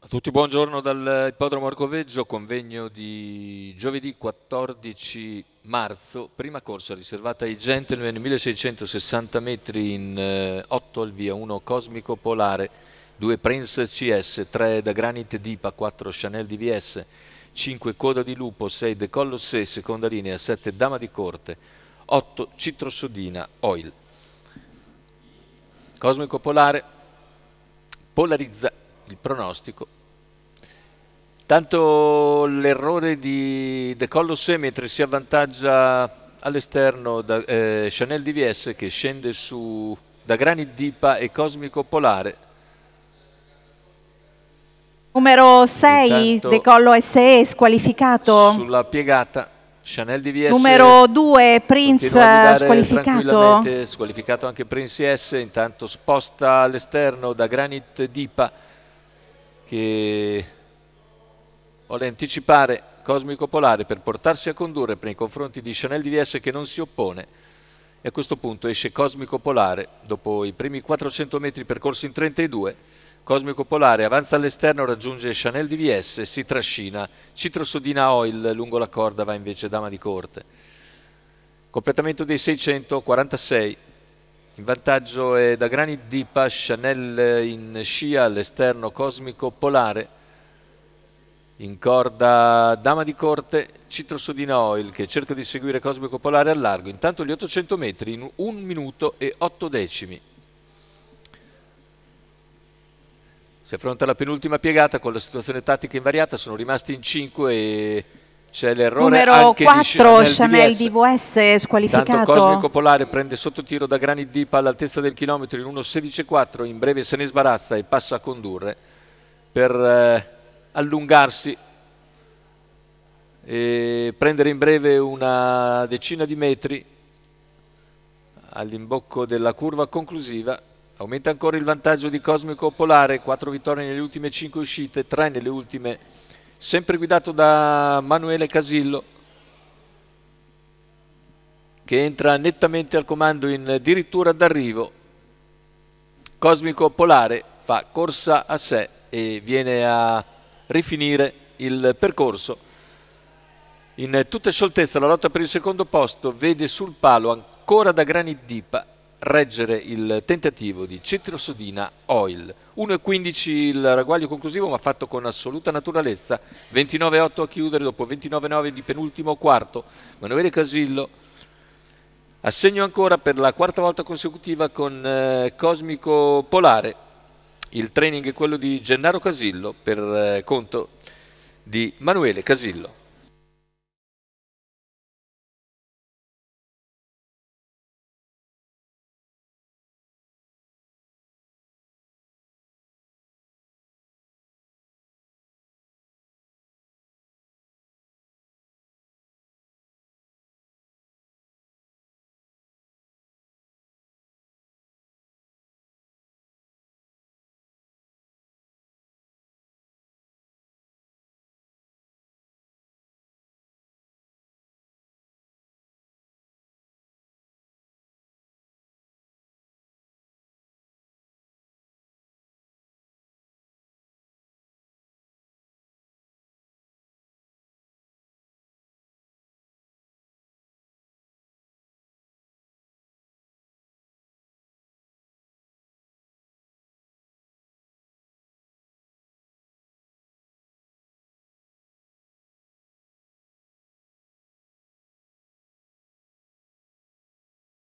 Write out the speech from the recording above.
A tutti buongiorno dal Ippodromo Arcoveggio, convegno di giovedì 14 marzo, prima corsa riservata ai gentleman 1660 metri in 8 eh, al via, 1 Cosmico Polare, 2 Prince CS, 3 da Granite Dipa, 4 Chanel DVS, 5 Coda di Lupo, 6 De Collosse, seconda linea, 7 Dama di Corte, 8 Citrosodina Oil. Cosmico Polare polarizza il pronostico. Tanto l'errore di De Colosse mentre si avvantaggia all'esterno da eh, Chanel DVS che scende su da Granit Dipa e Cosmico Polare. Numero 6 De Collo SE squalificato. Sulla piegata Chanel DVS. Numero 2 Prince squalificato. Squalificato anche Prince S, intanto sposta all'esterno da Granit Dipa che vuole anticipare Cosmico Polare per portarsi a condurre nei confronti di Chanel DVS che non si oppone e a questo punto esce Cosmico Polare dopo i primi 400 metri percorsi in 32 Cosmico Polare avanza all'esterno, raggiunge Chanel DVS, si trascina. Citrosodina Oil lungo la corda va invece Dama di Corte. Completamento dei 646, in vantaggio è da Granit di Chanel in scia all'esterno cosmico polare. In corda Dama di Corte, Citrosodina Oil che cerca di seguire Cosmico Polare al largo. Intanto gli 800 metri in 1 minuto e 8 decimi. Si affronta la penultima piegata con la situazione tattica invariata, sono rimasti in 5 e c'è l'errore Numero 4 di Chanel DVS squalificato. Tanto Cosmico Polare prende sotto tiro da Granit Deep all'altezza del chilometro in 1.16.4, in breve se ne sbarazza e passa a condurre per eh, allungarsi e prendere in breve una decina di metri all'imbocco della curva conclusiva. Aumenta ancora il vantaggio di Cosmico Polare, 4 vittorie nelle ultime 5 uscite, 3 nelle ultime 5 sempre guidato da Manuele Casillo, che entra nettamente al comando in addirittura d'arrivo. Cosmico Polare fa corsa a sé e viene a rifinire il percorso. In tutta scioltezza la lotta per il secondo posto vede sul palo ancora da Granit Dipa reggere il tentativo di Cetrosodina Oil. 1,15 il ragguaglio conclusivo ma fatto con assoluta naturalezza, 29,8 a chiudere dopo 29,9 di penultimo quarto. Emanuele Casillo a ancora per la quarta volta consecutiva con eh, Cosmico Polare. Il training è quello di Gennaro Casillo per eh, conto di Emanuele Casillo.